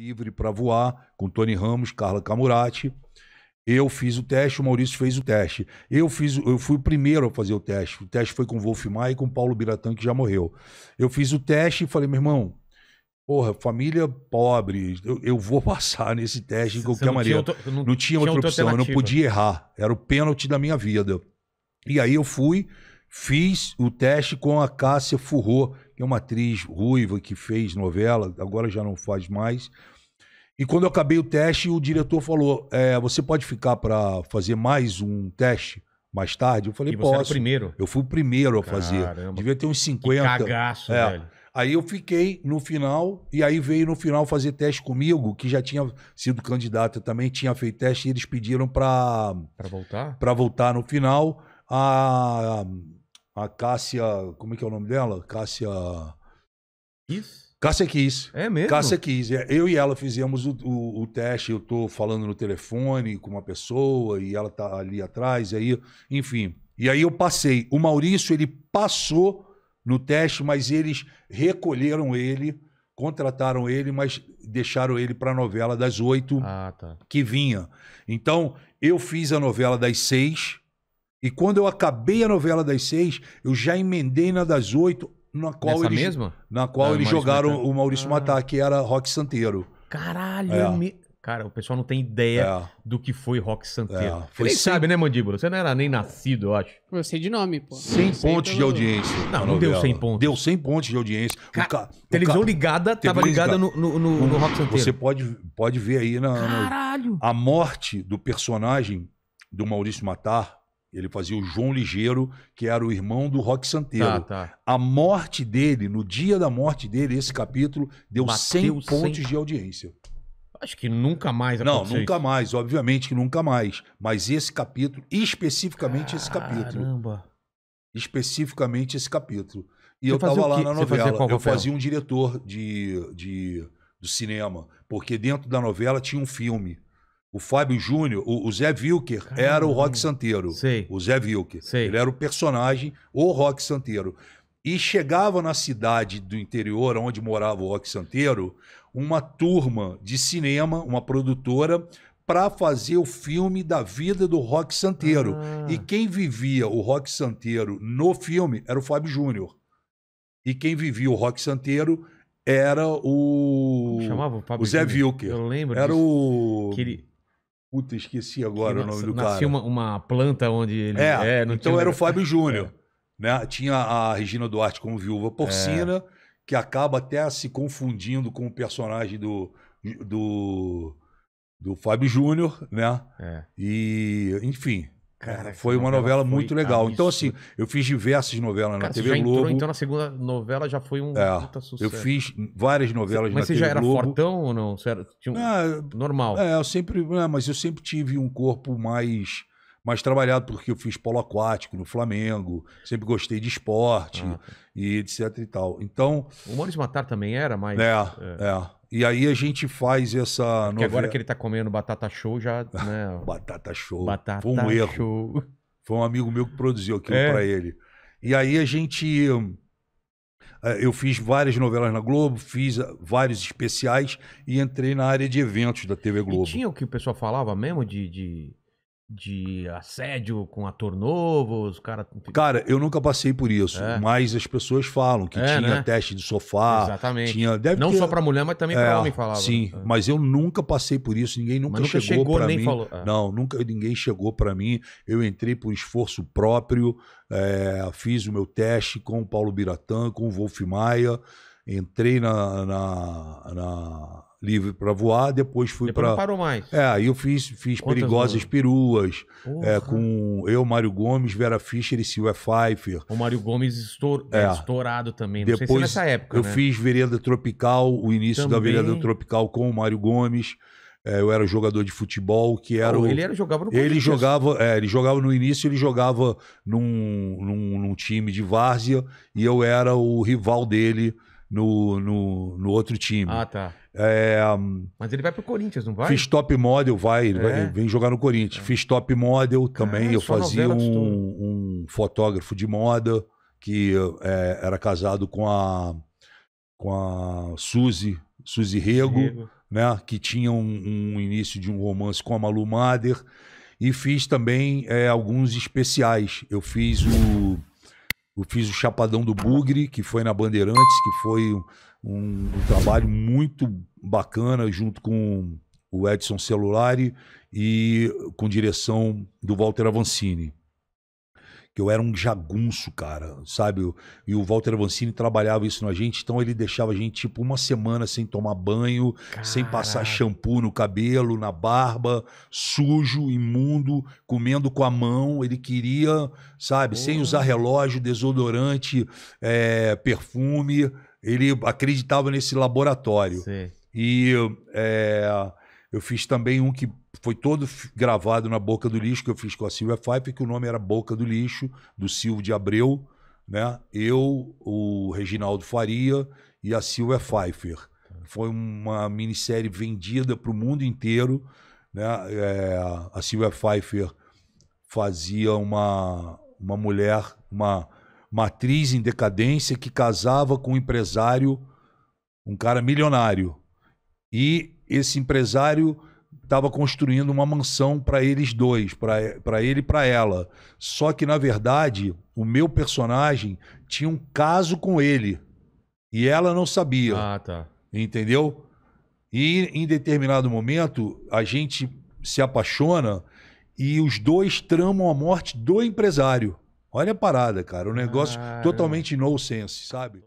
livre para voar, com Tony Ramos, Carla Camurati. Eu fiz o teste, o Maurício fez o teste. Eu fiz, eu fui o primeiro a fazer o teste. O teste foi com o Wolf Maia e com o Paulo Biratã, que já morreu. Eu fiz o teste e falei, meu irmão, porra, família pobre, eu, eu vou passar nesse teste de qualquer não maneira. Tinha outro, não, não, tinha, outra, outra opção, eu não podia errar. Era o pênalti da minha vida. E aí eu fui, fiz o teste com a Cássia Furro, e uma atriz ruiva que fez novela, agora já não faz mais. E quando eu acabei o teste, o diretor falou: é, Você pode ficar para fazer mais um teste? mais tarde. Eu falei, e posso. Era o primeiro? Eu fui o primeiro a fazer. Caramba. Devia ter uns 50. Que cagaço, é. velho. Aí eu fiquei no final, e aí veio no final fazer teste comigo, que já tinha sido candidata também, tinha feito teste, e eles pediram para. Para voltar? Para voltar no final. A ah, a Cássia. Como é que é o nome dela? Cássia. Isso? Cássia Kiss. É mesmo? Cássia Kiss. É. Eu e ela fizemos o, o, o, teste. Eu tô falando no telefone com uma pessoa e ela tá ali atrás. Aí, enfim. E aí eu passei. O Maurício, ele passou no teste, mas eles recolheram ele, contrataram ele, mas deixaram ele para a novela das oito ah, tá. que vinha. Então, eu fiz a novela das seis e quando eu acabei a novela das seis, eu já emendei na das oito, na qual Nessa eles, mesma? Na qual ah, eles jogaram Matar. o Maurício ah. Matar, que era Rock Santeiro. Caralho, é. me... Cara, o pessoal não tem ideia é. do que foi Rock Santeiro. É. Foi Você nem sabe, né, Mandíbula? Você não era nem nascido, eu acho. Eu sei de nome, pô. 100 pontos de audiência. Não, não deu 100 pontos. Deu 100 pontos de audiência. Ca... Ca... Televisão ligada, tava ligada no, no, no, no, Rock Santeiro. Você pode, pode ver aí na, Caralho! a morte do personagem do Maurício Matar, ele fazia o João Ligeiro, que era o irmão do Rock Santeiro. Tá, tá. A morte dele, no dia da morte dele, esse capítulo deu Bateu 100 pontos 100... de audiência. Acho que nunca mais Não, nunca isso. mais, obviamente que nunca mais. Mas esse capítulo, especificamente Caramba. esse capítulo. Especificamente esse capítulo. E Você eu estava lá na novela. eu fazia um diretor de, de, do cinema. Porque dentro da novela tinha um filme. O Fábio Júnior, o, o, Zé Vilker Caramba. era o Rock Santeiro. Sim. O Zé Vilker. Sim. Ele era o personagem, o Rock Santeiro. E chegava na cidade do interior, onde morava o Rock Santeiro, uma turma de cinema, uma produtora, para fazer o filme da vida do Rock Santeiro. Ah. E quem vivia o Rock Santeiro no filme era o Fábio Júnior. E quem vivia o Rock Santeiro era o. Chamava o Fábio o Zé Vilker. Eu lembro. Era disso. o. Que ele... Puta, esqueci agora que o nome do cara. Nascia uma, uma planta onde ele. É, é então tinha... era o Fábio Júnior. É. Né? Tinha a Regina Duarte como viúva porcina, é. que acaba até se confundindo com o personagem do. do do Fábio Júnior, né? É. E, enfim, Cara, foi uma novela, foi muito legal. Então, assim, eu fiz diversas novelas cara, na TV já entrou, Então, na segunda novela já foi um é, puta sucesso. Eu fiz várias novelas na TV Globo. Mas você já era Globo. fortão ou não? Você era, um... é, normal? É, eu sempre. É, mas eu sempre tive um corpo mais mais trabalhado, porque eu fiz polo aquático no Flamengo, sempre gostei de esporte ah. e etc e tal. Então. O Maurício Matar também era mais. É, é. é. E aí a gente faz essa. É porque novela... agora que ele tá comendo batata show já. Né? batata show. Batata Foi um erro. Show. Foi um amigo meu que produziu aquilo é. para ele. E aí a gente. Eh, eu fiz várias novelas na Globo, fiz eh, vários especiais e entrei na área de eventos da TV Globo. E tinha o que o pessoal falava mesmo de... de de assédio com ator novo, os caras. Cara, eu nunca passei por isso, é. mas as pessoas falam que é, tinha né? teste de sofá. Exatamente. Tinha, deve Não ter... só para mulher, mas também é, para homem falava. Sim, né? é. mas eu nunca passei por isso, ninguém nunca, nunca chegou, chegou para mim. Falou. É. Não, nunca ninguém chegou para mim. Eu entrei por esforço próprio, é, fiz o meu teste com o Paulo Biratã, com o Wolf Maia entrei na, na, na livre para voar, depois fui para. parou mais. É, aí eu fiz, fiz Quantas perigosas voas? peruas é, com eu, Mário Gomes, Vera Fischer e Silvia Pfeiffer. O Mário Gomes estour... é. é estourado também. Não é depois, nessa época. Eu né? fiz Vereda Tropical, o início também... da Vereda Tropical com o Mário Gomes. É, eu era jogador de futebol que era oh, o... ele era, jogava no ele jogava é, ele jogava no início ele jogava num, num, num time de várzea e eu era o rival dele no, no, no outro time. Ah, tá. É, Mas ele vai pro Corinthians, não vai? Fiz top model, vai, ele, é. vai, vem jogar no Corinthians. É. Fiz top model também, eu fazia um, um, fotógrafo de moda que é, era casado com a, com a Suzy, Suzy Rego, Rego. Né, que tinha um, um início de um romance com a Malu Mader. E fiz também é, alguns especiais. Eu fiz o eu fiz o Chapadão do Bugre, que foi na Bandeirantes, que foi um, um trabalho muito bacana, junto com o Edson Celulari e com direção do Walter Avancini eu era um jagunço, cara, sabe? E o Walter Vancini trabalhava isso na gente, então ele deixava a gente, tipo, uma semana sem tomar banho, Caraca. sem passar shampoo no cabelo, na barba, sujo, imundo, comendo com a mão. Ele queria, sabe, sem usar relógio, desodorante, é, perfume. Ele acreditava nesse laboratório. Sim. E. É, eu fiz também um que foi todo gravado na Boca do Lixo, que eu fiz com a Silvia Pfeiffer, que o nome era Boca do Lixo, do Silvio de Abreu, né? Eu, o Reginaldo Faria e a Silvia Pfeiffer. Foi uma minissérie vendida para o mundo inteiro, né? É, a Silvia Pfeiffer fazia uma, uma mulher, uma matriz em decadência que casava com um empresário, um cara milionário. E esse empresário estava construindo uma mansão para eles dois, para ele e para ela. Só que, na verdade, o meu personagem tinha um caso com ele. E ela não sabia. Ah, tá. Entendeu? E em determinado momento, a gente se apaixona e os dois tramam a morte do empresário. Olha a parada, cara. Um negócio ah, totalmente sense, sabe?